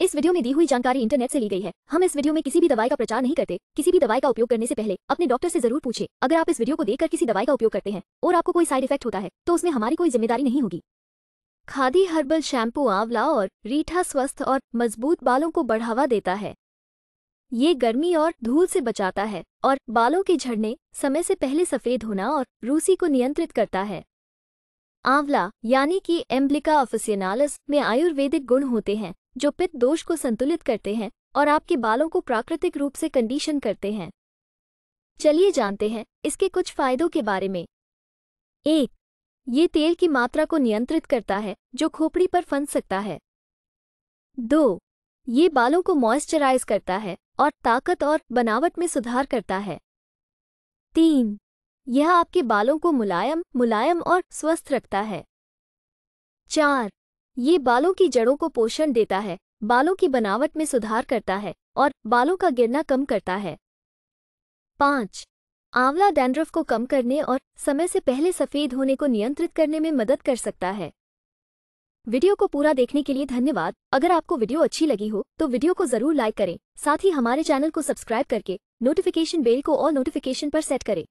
इस वीडियो में दी हुई जानकारी इंटरनेट से ली गई है हम इस वीडियो में किसी भी दवाई का प्रचार नहीं करते किसी भी दवाई का उपयोग करने से पहले अपने डॉक्टर से जरूर पूछे अगर आप इस वीडियो को देखकर किसी दवाई का उपयोग करते हैं और आपको कोई साइड इफेक्ट होता है तो उसमें हमारी कोई जिम्मेदारी नहीं होगी खादी हर्बल शैम्पू आंवला और रीठा स्वस्थ और मजबूत बालों को बढ़ावा देता है ये गर्मी और धूल से बचाता है और बालों के झड़ने समय से पहले सफेद होना और रूसी को नियंत्रित करता है आंवला यानी कि एम्ब्लिका ऑफिसियनालस में आयुर्वेदिक गुण होते हैं जो पित्त दोष को संतुलित करते हैं और आपके बालों को प्राकृतिक रूप से कंडीशन करते हैं चलिए जानते हैं इसके कुछ फायदों के बारे में एक ये तेल की मात्रा को नियंत्रित करता है जो खोपड़ी पर फंस सकता है दो ये बालों को मॉइस्चराइज करता है और ताकत और बनावट में सुधार करता है तीन यह आपके बालों को मुलायम मुलायम और स्वस्थ रखता है चार ये बालों की जड़ों को पोषण देता है बालों की बनावट में सुधार करता है और बालों का गिरना कम करता है पाँच आंवला डैंड्रफ को कम करने और समय से पहले सफ़ेद होने को नियंत्रित करने में मदद कर सकता है वीडियो को पूरा देखने के लिए धन्यवाद अगर आपको वीडियो अच्छी लगी हो तो वीडियो को जरूर लाइक करें साथ ही हमारे चैनल को सब्सक्राइब करके नोटिफिकेशन बेल को और नोटिफिकेशन पर सेट करें